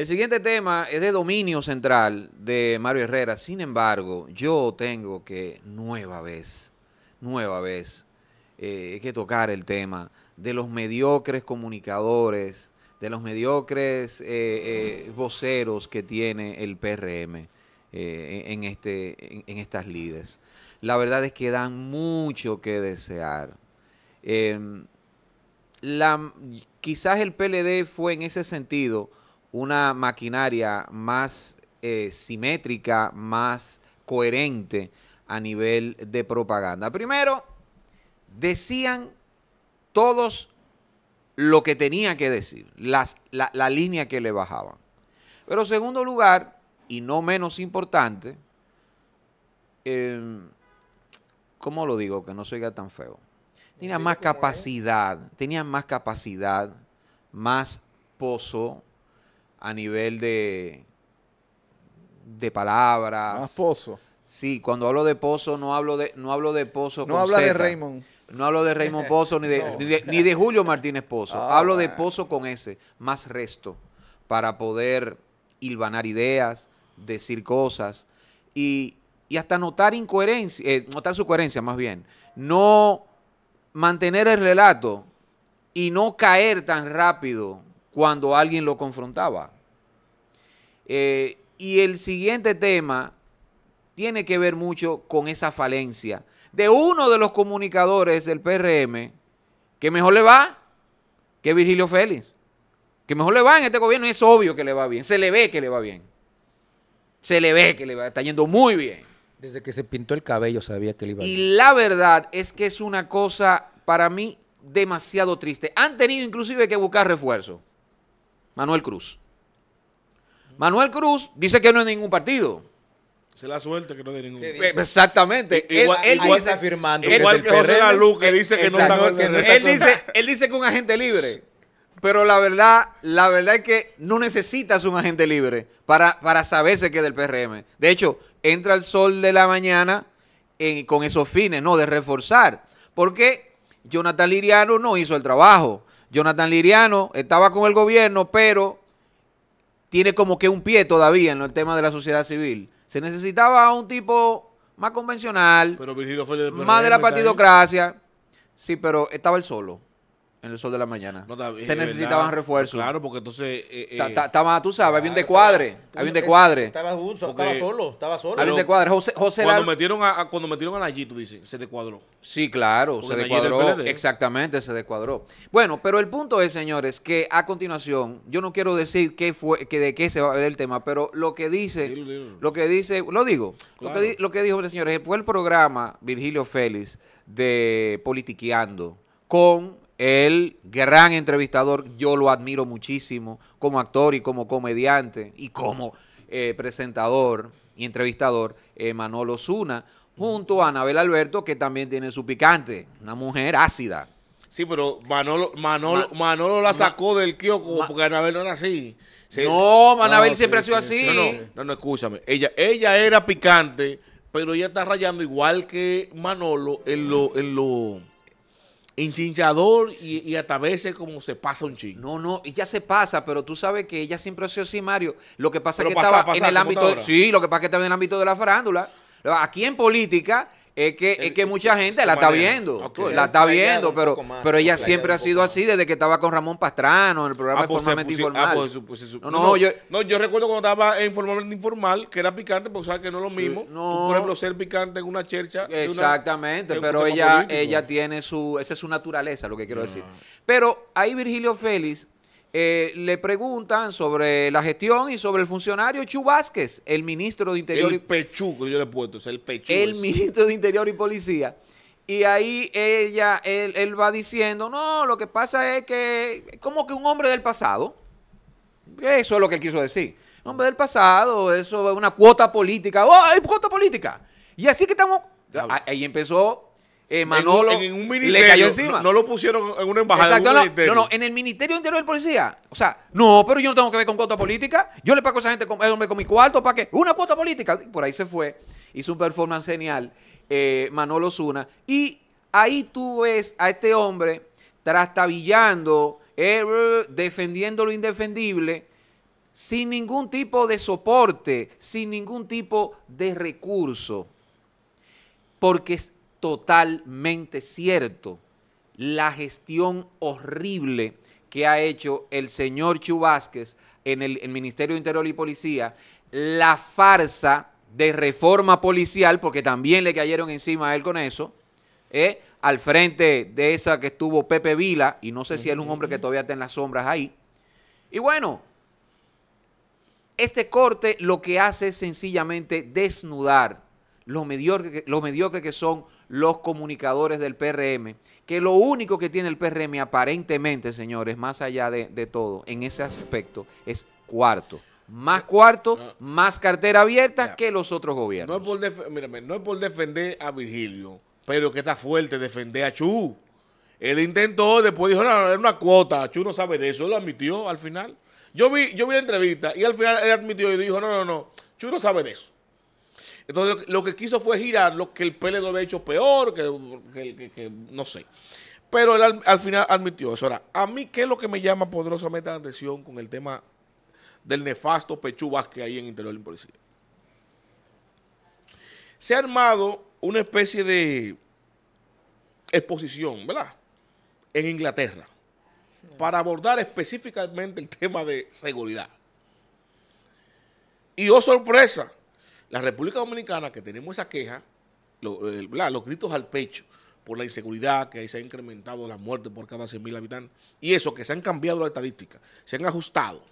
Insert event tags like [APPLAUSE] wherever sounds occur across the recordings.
El siguiente tema es de dominio central de Mario Herrera. Sin embargo, yo tengo que nueva vez, nueva vez, eh, que tocar el tema de los mediocres comunicadores, de los mediocres eh, eh, voceros que tiene el PRM en, este, en, estas lides. La verdad es que dan mucho que desear. Em, la, quizás el PLD fue en ese sentido una maquinaria más eh, simétrica, más coherente a nivel de propaganda. Primero, decían todos lo que tenía que decir, la, línea que le bajaban. Pero segundo lugar, y no menos importante, em, ¿cómo lo digo? Que no se oiga tan feo. tenía más capacidad, tenían más capacidad, más pozo, a nivel de, de palabras. Más pozo. Sí, cuando hablo de pozo no hablo de no hablo de pozo. No con de Raymond. No hablo de Raymond Pozo ni de, [LAUGHS] ni, de Julio Martínez Pozo. Ah, hablo de pozo con ese, más resto, para poder hilvanar ideas, decir cosas y, hasta notar incoherencia, eh, notar su coherencia más bien. No mantener el relato y no caer tan rápido cuando alguien lo confrontaba. Eh, y el siguiente tema tiene que ver mucho con esa falencia de uno de los comunicadores del PRM que mejor le va que Virgilio Félix. Que mejor le va en este gobierno es obvio que le va bien. Se le ve que le va bien. Se le ve que le va, está yendo muy bien. Desde que se pintó el cabello sabía que le iba bien. Y la verdad es que es una cosa para mí demasiado triste. Han tenido inclusive que buscar refuerzo. Manuel Cruz. Manuel Cruz dice que no es ningún partido. Se la suerte que no de ningún partido. Exactamente. igual, él, igual, dice, afirmando que que, José que dice que no está él, dice, él dice que un agente libre. Pero la verdad, la verdad es que no necesitas un agente libre para, para saberse que es del PRM. De hecho, entra el sol de la mañana con esos fines, ¿no? De reforzar. Porque Jonathan Liriano no hizo el trabajo. Jonathan Liriano estaba con el gobierno, pero tiene como que un pie todavía en el tema de la sociedad civil. Se necesitaba un tipo más convencional, pero más de la partidocracia. Sí, pero estaba él solo en el sol de la mañana. se necesitaban refuerzos. Claro, porque entonces. Estaba, eh, eh, tú sabes, había un descuadre. Había un descuadre. Estaba junto, estaba solo, estaba solo. Había un descuadre. José, José cuando, metieron a, cuando metieron a tú dice, se descuadró. Sí, claro, se descuadró. Exactamente, se descuadró. Bueno, pero el punto es, señores, que a continuación, yo no quiero decir qué fue, que de qué se va a ver el tema, pero lo que dice, lo que dice, lo digo, lo, que, lo que dijo, señores, fue el programa Virgilio Félix de Politiqueando con el gran entrevistador, yo lo admiro muchísimo como actor y como comediante y como eh, presentador y entrevistador, eh, Manolo Zuna, junto a Anabel Alberto, que también tiene su picante, una mujer ácida. Sí, pero Manolo, Manolo, la sacó del kiosco porque Anabel no era así. no, Anabel siempre ha sido así. no, no, no, escúchame. Ella, ella era picante, pero ella está rayando igual que Manolo En lo Enchinchador y, y, hasta a veces como se pasa un chingo. No, no, ella se pasa, pero tú sabes que ella siempre ha sido así, Mario. Lo que pasa que en el ámbito. lo que pasa es que estaba en el ámbito de la farándula. Aquí en política es que, mucha gente la está viendo. La está viendo, pero, pero ella siempre ha sido así desde que estaba con Ramón Pastrano en el programa ah, pues, Informalmente ah, Informal. Pues, no, yo, recuerdo cuando estaba en Informalmente Informal, que era picante, porque sabes que no es lo mismo. por ejemplo, ser picante en una chercha. Exactamente, pero ella, ella tiene su. Esa es su naturaleza, lo que quiero decir. Pero ahí Virgilio Félix eh, le preguntan sobre la gestión y sobre el funcionario Chu Vázquez, el ministro de Interior. El y... yo le puesto, el El ministro de Interior y Policía. Y ahí ella, él, va diciendo, no, lo que pasa es que, como que un hombre del pasado, eso es lo que quiso decir, un hombre del pasado, eso es una cuota política, ¡oh, hay cuota política! Y así que estamos, ahí empezó eh, Manolo en, le cayó encima. No, lo pusieron en una embajada. Exacto, en no, no, en el Ministerio Interior del Policía. O sea, no, pero yo no tengo que ver con cuota política. Yo le pago a esa gente con, mi cuarto para que una cuota política. Por ahí se fue. Hizo un performance genial eh, Manolo Zuna. Y ahí tú ves a este hombre trastabillando, eh, defendiendo lo indefendible, sin ningún tipo de soporte, sin ningún tipo de recurso. Porque totalmente cierto la gestión horrible que ha hecho el señor Chubásquez en el, Ministerio de Interior y Policía, la farsa de reforma policial, porque también le cayeron encima a él con eso, ¿eh? al frente de esa que estuvo Pepe Vila, y no sé si es un hombre que todavía está en las sombras ahí. Y bueno, este corte lo que hace es sencillamente desnudar lo mediocre, que son los comunicadores del PRM, que lo único que tiene el PRM aparentemente, señores, más allá de, todo, en ese aspecto, es cuarto. Más cuarto, más cartera abierta que los otros gobiernos. No es, por defender a Virgilio, pero que está fuerte defender a Chu. Él intentó, después dijo, no, era una cuota, Chu no sabe de eso, él lo admitió al final. Yo vi, yo vi la entrevista y al final él admitió y dijo, no, no, no, Chu no sabe de eso. Entonces, lo, que quiso fue girar lo que el PLD había hecho peor, que, no sé. Pero él al, final admitió eso. Ahora, a mí, ¿qué es lo que me llama poderosamente la atención con el tema del nefasto pechubas que hay en Interior de la Policía? Se ha armado una especie de exposición, ¿verdad? En Inglaterra, para abordar específicamente el tema de seguridad. Y oh sorpresa, la República Dominicana, que tenemos esa queja, eh, los gritos al pecho por la inseguridad, que ahí se ha incrementado la muerte por cada 100.000 habitantes, y eso, que se han cambiado las estadísticas, se han ajustado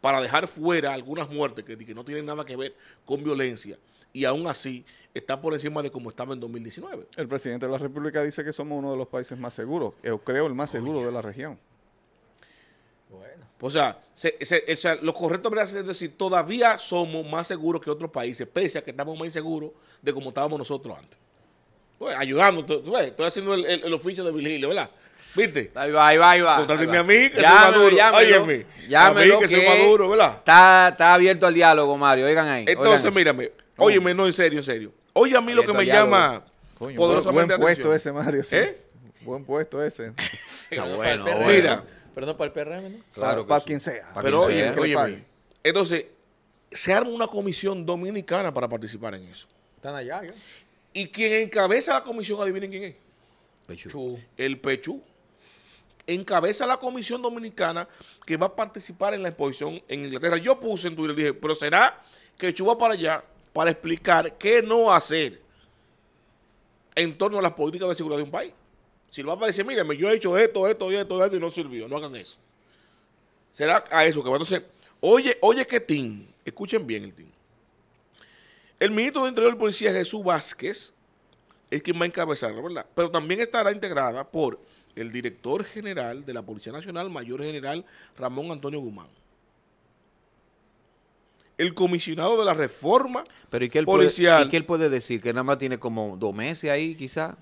para dejar fuera algunas muertes que, no tienen nada que ver con violencia, y aún así está por encima de como estaba en 2019. El presidente de la República dice que somos uno de los países más seguros, yo eh, creo el más seguro de la región. Bueno. O sea, o sea, lo correcto es decir, todavía somos más seguros que otros países, pese a que estamos más inseguros de como estábamos nosotros antes. Pues, ayudando, tú ves, estoy haciendo el, oficio de Virgilio, ¿verdad? ¿Viste? Ahí va, ahí va, va. a mí, que soy maduro. Llámelo, que, ¿verdad? Está, está, abierto al diálogo, Mario. Oigan ahí. Entonces, mírame. Óyeme, no, en serio, en serio. Oye a mí lo que me llama poderosamente buen, puesto ese, Mario. ¿Eh? Buen puesto ese. [LAUGHS] está bueno. Mira. Pero no para el PRM, ¿no? Claro, para, quien sea. Pero oye, oye entonces, se arma una comisión dominicana para participar en eso. Están allá, Y quien encabeza la comisión, adivinen quién es. Pechú. El Pechú. Encabeza la comisión dominicana que va a participar en la exposición en Inglaterra. Yo puse en Twitter, dije, pero será que Chu va para allá para explicar qué no hacer en torno a las políticas de seguridad de un país. Si lo va a decir, mírame, yo he hecho esto, esto, esto, esto, y no sirvió, no hagan eso. Será a eso que va. Entonces, oye, oye que team, escuchen bien el team. El ministro de Interior y Policía, Jesús Vázquez, es quien va a encabezarla, ¿verdad? Pero también estará integrada por el director general de la Policía Nacional, Mayor General Ramón Antonio Guzmán. El comisionado de la reforma Pero policial. ¿Y qué él puede decir? Que nada más tiene como dos meses ahí, quizá.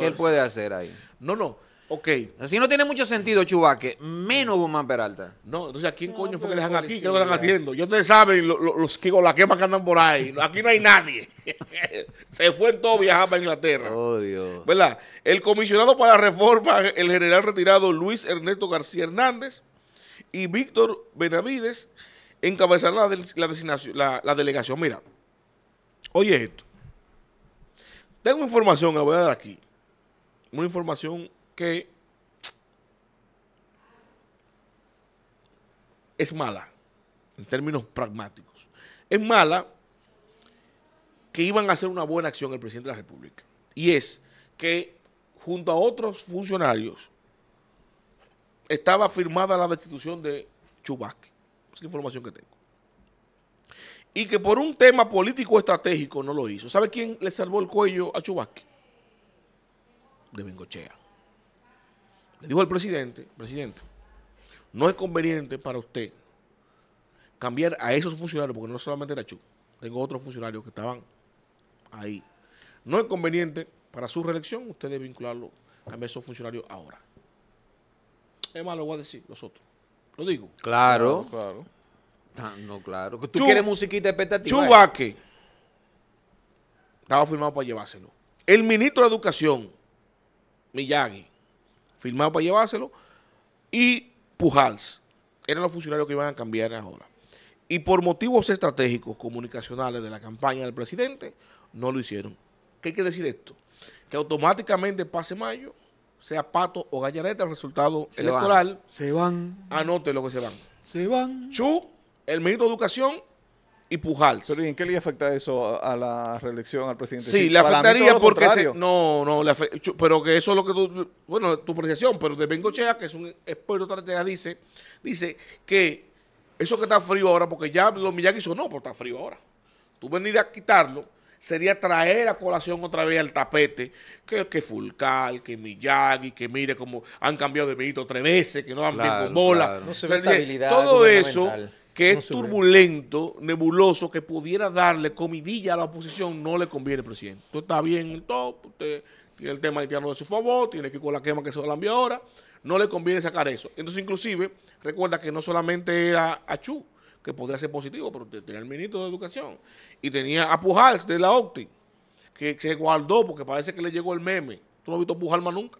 ¿Qué puede hacer ahí? No, no. Ok. Así no tiene mucho sentido, Chubaque. Menos Guzmán Peralta. No, entonces, ¿a quién coño fue que dejan aquí? ¿Qué lo están haciendo? ¿Yo ustedes saben, los que con la quema que andan por ahí. Aquí no hay nadie. [LAUGHS] Se fue todo viajando a Inglaterra. Oh, Dios. ¿Verdad? El comisionado para la reforma, el general retirado Luis Ernesto García Hernández y Víctor Benavides encabezaron la delegación. Mira, oye esto. Tengo información que voy a dar aquí. Una información que es mala, en términos pragmáticos. Es mala que iban a hacer una buena acción el presidente de la República. Y es que junto a otros funcionarios estaba firmada la destitución de Chubasque. Es la información que tengo y que por un tema político estratégico no lo hizo. ¿Sabe quién le salvó el cuello a Chubasque? De Bengochea. Le dijo el presidente, presidente, no es conveniente para usted cambiar a esos funcionarios, porque no solamente era Chu, tengo otros funcionarios que estaban ahí. No es conveniente para su reelección usted vincularlo, a esos funcionarios ahora. Es más, lo voy a decir nosotros. Lo digo. Claro. claro. Ah, no, claro. ¿Tú quieres musiquita expectativa? Chubaque estaba firmado para llevárselo. El ministro de Educación, Miyagi, firmado para llevárselo. Y Pujals, eran los funcionarios que iban a cambiar ahora. Y por motivos estratégicos comunicacionales de la campaña del presidente, no lo hicieron. ¿Qué quiere decir esto? Que automáticamente pase mayo, sea pato o Gallareta el resultado electoral. Se van. Anote lo que se van. Se van. Chu el ministro de Educación y Pujals. Pero en qué le afecta eso a, la reelección al presidente? Sí, le afectaría porque... no, no, le pero que eso es lo que tú... Bueno, tu apreciación, pero de Bengochea, que es un experto ya dice, dice que eso que está frío ahora, porque ya los Miyagi hizo, no, pero está frío ahora. Tú venir a quitarlo sería traer a colación otra vez al tapete que, que Fulcal, que Miyagi, que mire como han cambiado de ministro tres veces, que no han bien con bola. No se Entonces, todo eso que es turbulento, nebuloso, que pudiera darle comidilla a la oposición, no le conviene, presidente. Tú está bien en todo, usted tiene el tema haitiano de su favor, tiene que ir con la quema que se la ahora, no le conviene sacar eso. Entonces, inclusive, recuerda que no solamente era Achú, que podría ser positivo, pero tenía el ministro de Educación, y tenía a Pujals de la OCTI, que se guardó porque parece que le llegó el meme. ¿Tú no has visto más nunca?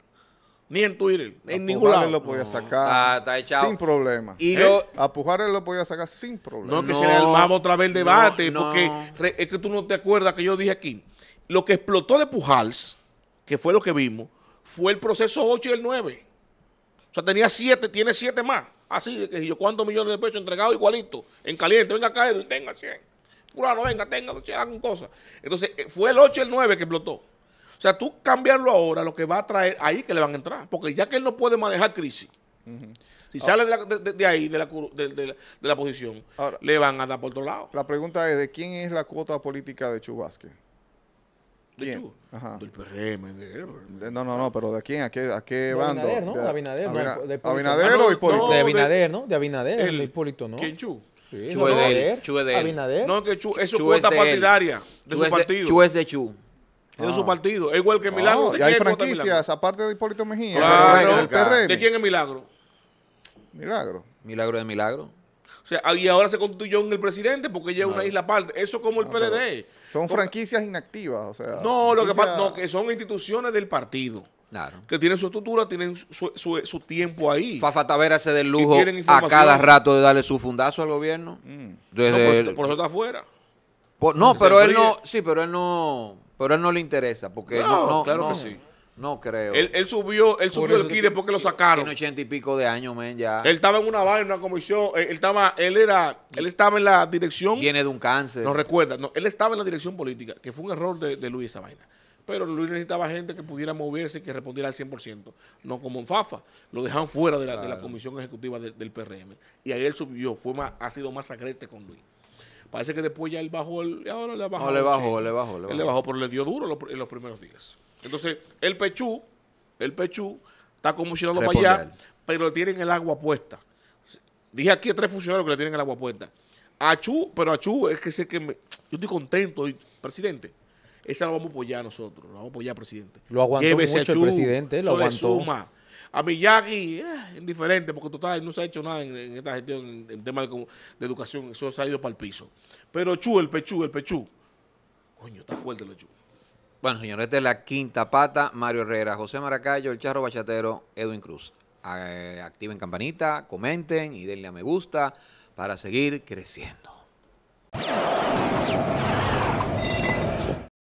ni en Twitter, en ningún lado. lo podía sacar ah, está echado. sin problema. Y lo, ¿Eh? a lo podía sacar sin problema. No, que se le armaba otra vez el debate, porque es que tú no te acuerdas que yo dije aquí. Lo que explotó de Pujals, que fue lo que vimos, fue el proceso 8 y el 9. O sea, tenía 7, tiene 7 más. Así, que yo cuántos millones de pesos entregados igualito, en caliente, venga acá, tenga 100. Fulano, venga, tenga, hagan cosas. Entonces, eh, fue el 8 y el 9 que explotó. O sea, tú cambiarlo ahora, lo que va a traer, ahí que le van a entrar. Porque ya que él no puede manejar crisis, si sale ah. de, ahí, de la, de, la posición, le van a dar por otro lado. La pregunta es, ¿de quién es la cuota política de Chubasque? ¿De Chu? Ajá. Del PRM. no, no, no, pero ¿de quién? ¿A qué, a qué bando? Abinader, ¿no? De Abinader. Abinader ah, o Hipólito. De Abinader, ¿no? De Abinader, de Hipólito, ¿no? ¿Quién Chu? Sí, Chu de es de Abinader. No, que Chu, es su cuota partidaria de, su partido. Chu es de Chu. En su ah. partido. Es igual que ah, Milagro. y hay franquicias, aparte de Hipólito Mejía. ¿De quién es Milagro? Milagro. Milagro de Milagro. O sea, y ahora se constituyó en el presidente porque ella es una isla aparte. Eso como el PLD. Son franquicias inactivas, o sea. No, lo que pasa, no, que son instituciones del partido. Claro. Que tienen su estructura, tienen su, tiempo ahí. Fafa Tavera se del lujo a cada rato de darle su fundazo al gobierno. Mm. por, eso está afuera no, pero él no, sí, pero él no, pero él no le interesa, porque no, no, claro que sí. No creo. Él, subió, él subió el después porque lo sacaron. Tiene ochenta y pico de años, men, ya. Él estaba en una vaina, en una comisión. Eh, él, estaba, él era, él estaba en la dirección. Viene de un cáncer. No recuerda, no, él estaba en la dirección política, que fue un error de, Luis esa vaina. Pero Luis necesitaba gente que pudiera moverse y que respondiera al 100%. No como en Fafa. Lo dejaron fuera de la, comisión ejecutiva del PRM. Y ahí él subió. Fue más, ha sido más agreste con Luis. Parece que después ya él bajó, el, ahora le bajó. No, le bajó, le bajó, le bajó. Él le bajó, pero le dio duro en los primeros días. Entonces, el Pechú, el Pechú, está convulsionando para allá, pero le tienen el agua puesta. Dije aquí a tres funcionarios que le tienen el agua puesta. A Chú, pero a es que sé que yo estoy contento, presidente. Esa lo vamos a apoyar nosotros, la vamos a apoyar, presidente. Lo aguantó mucho el presidente, lo aguantó a Miyagi, eh, indiferente, porque total, no se ha hecho nada en, esta gestión, en, tema de, educación, eso se ha ido para el piso. Pero Chu, el Pechú, el Pechú, coño, está fuerte el Chu. Bueno, señores, esta es la quinta pata, Mario Herrera, José Maracayo, El Charro Bachatero, Edwin Cruz. Ah, eh, activen campanita, comenten y denle a me gusta para seguir creciendo.